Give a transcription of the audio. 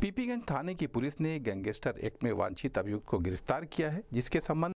पीपीगंज थाने की पुलिस ने gangster act में वांछित अभियुक्त को गिरफ्तार किया है जिसके संबंध